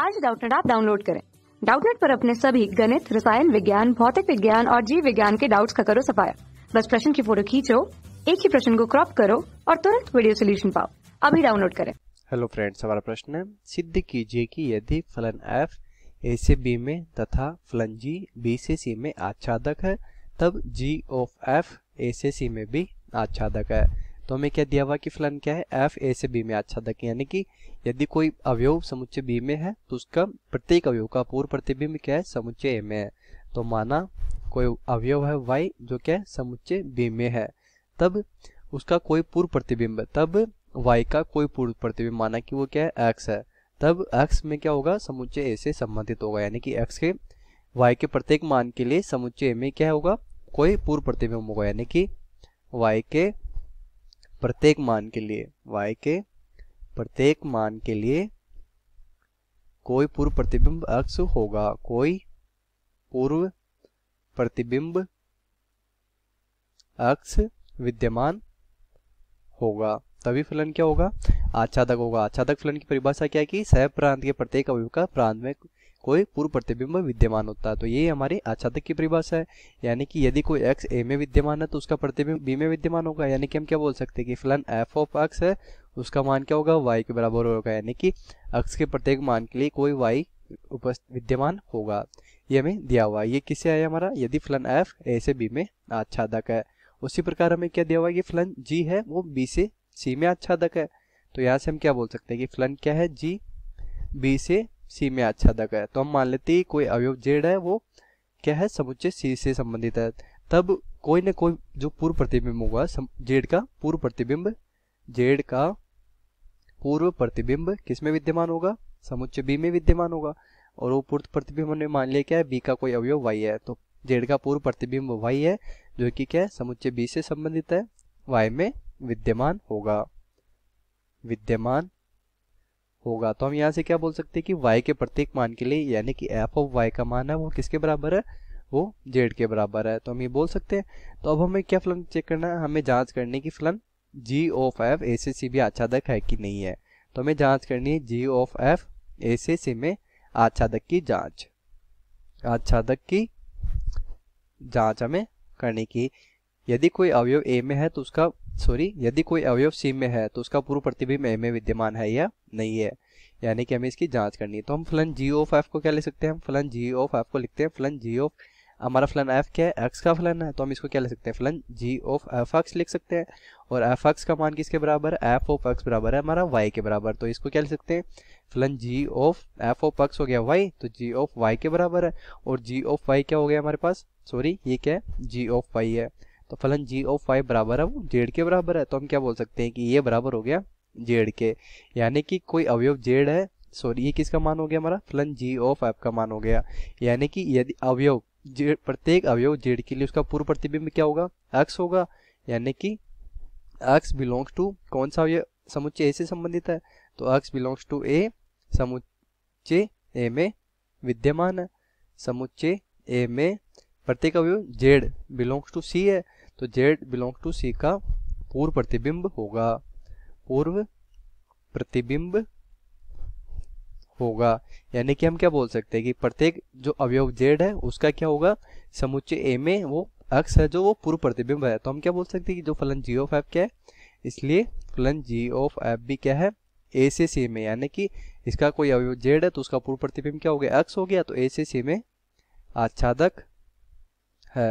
आज डाउटनेट आप डाउनलोड करें डाउटनेट पर अपने सभी गणित रसायन विज्ञान भौतिक विज्ञान और जीव विज्ञान के डाउट्स का करो सफाया बस प्रश्न की फोटो खींचो एक ही प्रश्न को क्रॉप करो और तुरंत वीडियो सोल्यूशन पाओ अभी डाउनलोड करें हेलो फ्रेंड्स हमारा प्रश्न है सिद्ध कीजिए कि यदि फलन एफ ए से बी में तथा फलन जी बी से सी में आच्छादक है तब जी ऑफ एफ ए से सी में भी आच्छादक है तो हमें क्या दिया हुआ कि फलन क्या है एफ ए से बी में अच्छा आच्छादक यानी कि यदि कोई अवयव समुच्चय बी में है तो उसका प्रत्येक अवयव का पूर्व प्रतिबिंब क्या है समुच्चय ए में है तो माना कोई अवयव है वाई जो क्या है समुच्चय बी में है तब उसका कोई पूर्व प्रतिबिंब तब वाई का कोई पूर्व प्रतिबिंब माना कि वो क्या है एक्स है तब एक्स में क्या होगा समुच्चय ए से संबंधित होगा यानी कि एक्स के वाई के प्रत्येक मान के लिए समुच्चय ए में क्या होगा कोई पूर्व प्रतिबिंब होगा यानी कि वाई के प्रत्येक मान के लिए y के प्रत्येक मान के लिए कोई पूर्व प्रतिबिंब अक्ष होगा कोई पूर्व प्रतिबिंब अक्ष विद्यमान होगा तभी फलन क्या होगा आच्छादक होगा आच्छादक फलन की परिभाषा क्या है कि सह प्रांत के प्रत्येक अवयव का प्रांत में कोई पूर्व प्रतिबिंब विद्यमान होता है तो ये हमारी आच्छादक की परिभाषा है यानी कि यदि कोई एक्स ए में विद्यमान है तो उसका प्रतिबिंब बी में विद्यमान होगा यानी कि हम क्या बोल सकते हैं कि फलन एफ ऑफ एक्स है उसका मान क्या होगा वाई के बराबर होगा यानी कि एक्स के प्रत्येक मान के लिए कोई वाई उपस्थित विद्यमान होगा ये हमें दिया हुआ है ये किससे आया हमारा यदि फलन एफ ए से बी में आच्छादक है उसी प्रकार हमें क्या दिया हुआ है कि फलन जी है वो बी से सी में आच्छादक है तो यहाँ से हम क्या बोल सकते हैं कि फलन क्या है जी बी से सी में आच्छादक है तो हम मान लेते हैं कोई अवयव जेड है वो क्या है समुच्चय सी से संबंधित है तब कोई ना कोई जो पूर्व प्रतिबिंब होगा जेड का पूर्व प्रतिबिंब जेड का पूर्व प्रतिबिंब किस में विद्यमान होगा समुच्चय बी में विद्यमान होगा और वो पूर्व प्रतिबिंब हमने मान लिया क्या है बी का कोई अवयव वाई है तो जेड का पूर्व प्रतिबिंब वाई है जो कि क्या है समुच्चय बी से संबंधित है वाई में विद्यमान होगा विद्यमान होगा तो हम यहाँ से क्या बोल सकते हैं कि वाई के प्रत्येक मान के लिए यानी कि एफ ऑफ वाई का मान है वो किसके बराबर है वो जेड के बराबर है तो हम ये बोल सकते हैं तो अब हमें क्या फलन चेक करना है हमें जाँच करनी है कि फलन जी ऑफ एफ ए से सी भी आच्छादक है कि नहीं है तो हमें जाँच करनी है जी ऑफ एफ ए से सी में आच्छादक की जाँच आच्छादक की जाँच हमें करने की यदि कोई अवयव ए में है तो उसका सॉरी यदि कोई अवयव सी में है तो उसका पूर्व प्रतिबिंब ए में विद्यमान है या नहीं है यानी कि हमें इसकी जांच करनी है तो हम फलन जी ओफ एफ को क्या ले सकते हैं फलन जी ओफ एफ को लिखते हैं फलन जी ओफ हमारा फलन एफ क्या है एक्स का फलन है तो हम इसको क्या ले सकते हैं फलन जी ओफ एफ एक्स लिख सकते हैं और एफ एक्स का मान किसके बराबर है एफ ओफ एक्स बराबर है हमारा वाई के बराबर तो इसको क्या ले सकते हैं फलन जी ओफ एफ ओफ एक्स हो गया वाई तो जी ओफ वाई के बराबर है और जी ओफ वाई क्या हो गया हमारे पास सॉरी ये क्या है जी ओफ वाई है तो फलन जी ओ फाइव बराबर है वो जेड के बराबर है तो हम क्या बोल सकते हैं कि ये बराबर हो गया जेड के यानी कि कोई अवयव जेड है सॉरी ये किसका मान हो गया हमारा फलन जी ओ फाइव का मान हो गया यानी कि यदि अवयव जेड प्रत्येक अवयव जेड के लिए उसका पूर्व प्रतिबिंब क्या होगा एक्स होगा यानी कि एक्स बिलोंग्स टू कौन सा अवयव समुच्चय ए से संबंधित है तो एक्स बिलोंग्स टू ए समुच्चय ए में विद्यमान है समुच्चय ए में प्रत्येक अवयव जेड बिलोंग्स टू सी है तो जेड बिलोंग टू सी का पूर्व प्रतिबिंब होगा पूर्व प्रतिबिंब होगा यानी कि हम क्या बोल सकते हैं कि प्रत्येक जो अवयव जेड है उसका क्या होगा समुच्चय ए में वो अक्स है जो वो पूर्व प्रतिबिंब है तो हम क्या बोल सकते हैं कि जो फलन जी ऑफ एफ क्या है इसलिए फलन जी ऑफ एफ भी क्या है ए से सी में यानी कि इसका कोई अवयव जेड है तो उसका पूर्व प्रतिबिंब क्या हो गया अक्स हो गया तो ए से सी में आच्छादक है